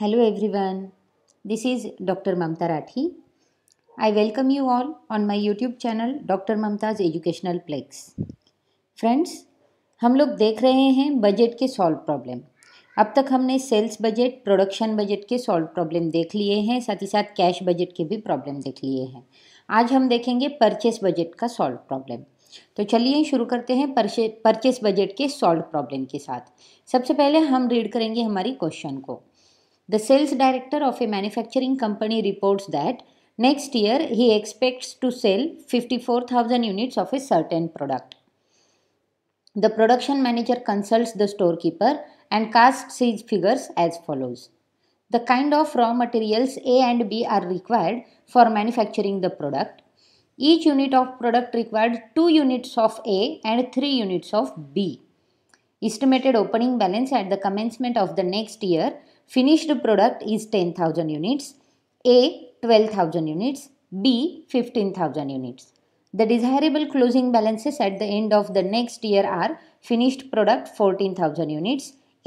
Hello everyone, this is Dr. Mamta Rathi. I welcome you all on my YouTube channel Dr. Mamta's Educational Plex. Friends, हम लोग देख रहे हैं budget के solve problem अब तक हमने सेल्स बजट प्रोडक्शन बजट के सॉल्व प्रॉब्लम देख लिए हैं साथ ही साथ कैश बजट के भी प्रॉब्लम देख लिए हैं आज हम देखेंगे परचेस बजट का सॉल्व प्रॉब्लम तो चलिए शुरू करते हैं परचेस बजट के सॉल्व प्रॉब्लम के साथ सबसे पहले हम रीड करेंगे हमारी क्वेश्चन को the sales director of a manufacturing company reports that next year he expects to sell 54,000 units of a certain product the production manager consult the store keeper and cost sees figures as follows The kind of raw materials A and B are required for manufacturing the product. Each unit of product required 2 units of A and 3 units of B. Estimated opening balance at the commencement of the next year, finished product is 10,000 units, A 12,000 units, B 15,000 units. The desirable closing balances at the end of the next year are finished product 14,000 units,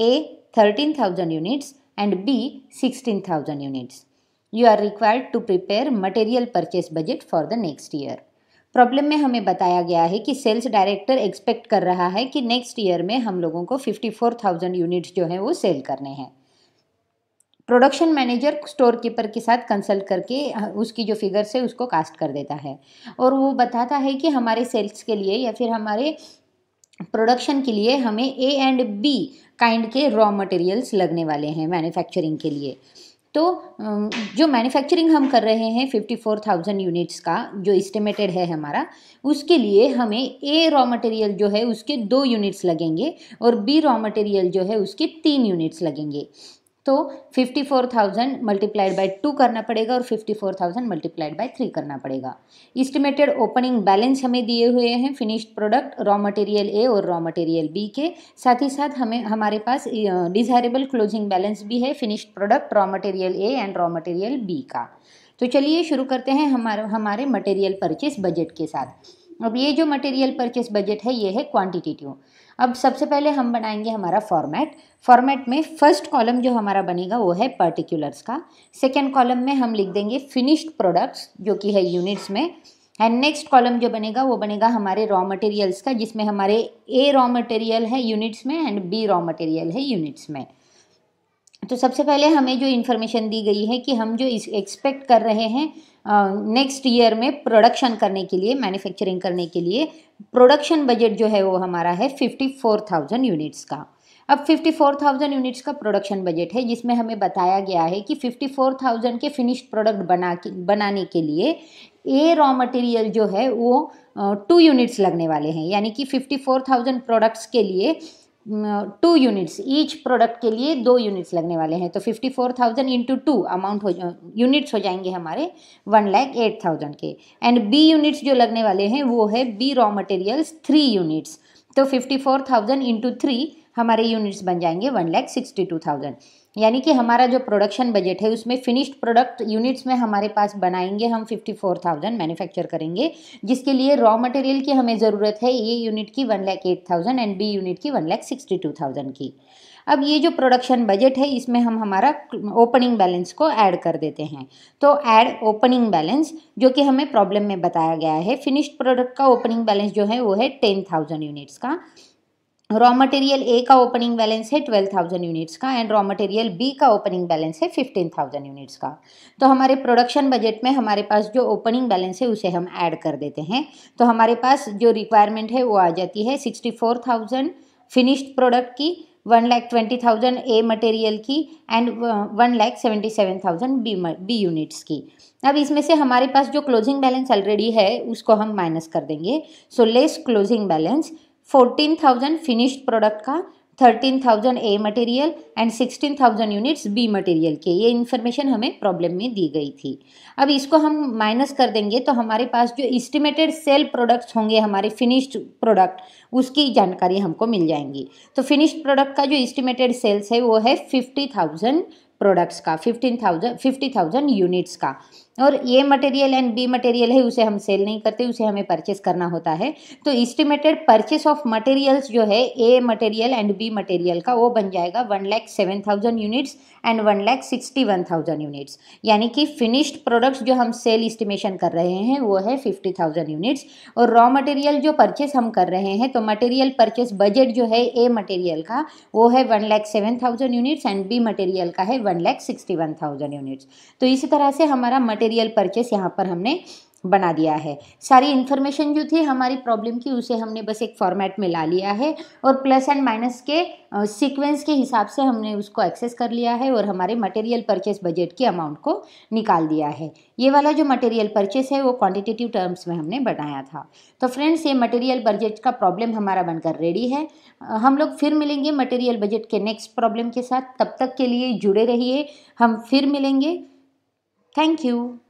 A 13,000 units, and B 16000 units. You are required to prepare material purchase budget for the next year. Problem में हमें बताया गया है कि sales director expect कर रहा है कि नेक्स्ट ईयर में हम लोगों को 54,000 यूनिट्स जो हैं वो सेल करने हैं प्रोडक्शन मैनेजर स्टोर कीपर के साथ कंसल्ट करके उसकी जो फिगर्स है उसको कास्ट कर देता है और वो बताता है कि हमारे सेल्स के लिए या फिर हमारे प्रोडक्शन के लिए हमें ए एंड बी काइंड के रॉ मटेरियल्स लगने वाले हैं मैन्युफैक्चरिंग के लिए तो जो मैन्युफैक्चरिंग हम कर रहे हैं फिफ्टी फोर थाउजेंड यूनिट्स का जो इस्टीमेटेड है हमारा उसके लिए हमें ए रॉ मटेरियल जो है उसके दो यूनिट्स लगेंगे और बी रॉ मटेरियल जो है उसके तीन यूनिट्स लगेंगे तो 54,000 मल्टीप्लाइड बाय टू करना पड़ेगा और 54,000 मल्टीप्लाइड बाय थ्री करना पड़ेगा इस्टीमेटेड ओपनिंग बैलेंस हमें दिए हुए हैं finished product raw material A और रॉ मटेरियल बी के साथ ही साथ हमें हमारे पास डिजायरेबल क्लोजिंग बैलेंस भी है finished product raw material A and raw material B का तो चलिए शुरू करते हैं हमारे हमारे मटेरियल परचेस बजट के साथ अब ये जो मटेरियल परचेस बजट है ये है क्वांटिटेटिव अब सबसे पहले हम बनाएंगे हमारा फॉर्मेट फॉर्मेट में फर्स्ट कॉलम जो हमारा बनेगा वो है पर्टिकुलर्स का सेकेंड कॉलम में हम लिख देंगे फिनिश्ड प्रोडक्ट्स जो कि है यूनिट्स में एंड नेक्स्ट कॉलम जो बनेगा वो बनेगा हमारे रॉ मटेरियल्स का जिसमें हमारे ए रॉ मटेरियल है यूनिट्स में एंड बी रॉ मटेरियल है यूनिट्स में तो सबसे पहले हमें जो इन्फॉर्मेशन दी गई है कि हम जो एक्सपेक्ट कर रहे हैं नेक्स्ट ईयर में प्रोडक्शन करने के लिए मैन्युफैक्चरिंग करने के लिए प्रोडक्शन बजट जो है वो हमारा है फिफ्टी फोर थाउजेंड यूनिट्स का अब 54,000 यूनिट्स का प्रोडक्शन बजट है जिसमें हमें बताया गया है कि 54,000 के फिनिश्ड प्रोडक्ट बना के बनाने के लिए ए रॉ मटेरियल जो है वो टू यूनिट्स लगने वाले हैं यानी कि 54,000 प्रोडक्ट्स के लिए टू यूनिट्स ईच प्रोडक्ट के लिए दो यूनिट्स लगने वाले हैं तो fifty four thousand into two amount हो यूनिट्स हो जाएंगे हमारे वन लैख एट थाउजेंड के एंड बी यूनिट्स जो लगने वाले हैं वो है B raw materials three units तो fifty four thousand into three हमारे यूनिट्स बन जाएंगे one lakh sixty two thousand यानी कि हमारा जो प्रोडक्शन बजट है उसमें फिनिश्ड प्रोडक्ट यूनिट्स में हमारे पास बनाएंगे हम फिफ्टी फोर थाउजेंड मैन्युफैक्चर करेंगे जिसके लिए रॉ मटेरियल की हमें ज़रूरत है ए यूनिट की one lakh eight thousand and B unit की one lakh sixty two thousand की अब ये जो प्रोडक्शन बजट है इसमें हम हमारा ओपनिंग बैलेंस को ऐड कर देते हैं तो ऐड ओपनिंग बैलेंस जो कि हमें प्रॉब्लम में बताया गया है फिनिश्ड प्रोडक्ट का ओपनिंग बैलेंस जो है वो है टेन थाउजेंड यूनिट्स का रॉ मटेरियल ए का ओपनिंग बैलेंस है ट्वेल्व थाउजेंड यूनिट्स का एंड रॉ मटेरियल बी का ओपनिंग बैलेंस है फिफ्टीन थाउजेंड यूनिट्स का तो हमारे प्रोडक्शन बजट में हमारे पास जो ओपनिंग बैलेंस है उसे हम ऐड कर देते हैं तो हमारे पास जो रिक्वायरमेंट है वो आ जाती है sixty four thousand finished product की one lakh twenty thousand A material की and one lakh seventy seven thousand B B units की अब इसमें से हमारे पास जो क्लोजिंग बैलेंस ऑलरेडी है उसको हम माइनस कर देंगे so less closing balance fourteen thousand finished product का thirteen thousand A material and sixteen thousand units B material के ये इन्फॉर्मेशन हमें प्रॉब्लम में दी गई थी अब इसको हम माइनस कर देंगे तो हमारे पास जो इस्टीमेटेड सेल प्रोडक्ट्स होंगे हमारे फिनिश्ड प्रोडक्ट उसकी जानकारी हमको मिल जाएंगी तो फिनिश्ड प्रोडक्ट का जो इस्टीमेटेड सेल्स है वो है फिफ्टी थाउजेंड प्रोडक्ट्स का fifteen thousand fifty thousand units का और A material and B material है उसे हम सेल नहीं करते उसे हमें परचेस करना होता है तो इस्टीमेटेड परचेस ऑफ मटेरियल्स जो है A material and B material का वो बन जाएगा one lakh seven thousand units and one lakh sixty one thousand units यानी कि फिनिश्ड प्रोडक्ट्स जो हम सेल इस्टीमेशन कर रहे हैं वो है फिफ्टी थाउजेंड यूनिट्स और रॉ मटेरियल जो परचेस हम कर रहे हैं तो मटेरियल परचेस बजट जो है ए मटेरियल का वो है one lakh seven thousand units and B material का है one lakh sixty one thousand units तो इसी तरह से हमारा मटेरियल मटेरियल परचेस यहाँ पर हमने बना दिया है सारी इन्फॉर्मेशन जो थी हमारी प्रॉब्लम की उसे हमने बस एक फॉर्मेट में ला लिया है और प्लस एंड माइनस के सीक्वेंस के हिसाब से हमने उसको एक्सेस कर लिया है और हमारे मटेरियल परचेस बजट के अमाउंट को निकाल दिया है ये वाला जो मटेरियल परचेस है वो क्वांटिटेटिव टर्म्स में हमने बनाया था तो फ्रेंड्स ये मटेरियल बजट का प्रॉब्लम हमारा बनकर रेडी है हम लोग फिर मिलेंगे मटेरियल बजट के नेक्स्ट प्रॉब्लम के साथ तब तक के लिए जुड़े रहिए हम फिर मिलेंगे Thank you.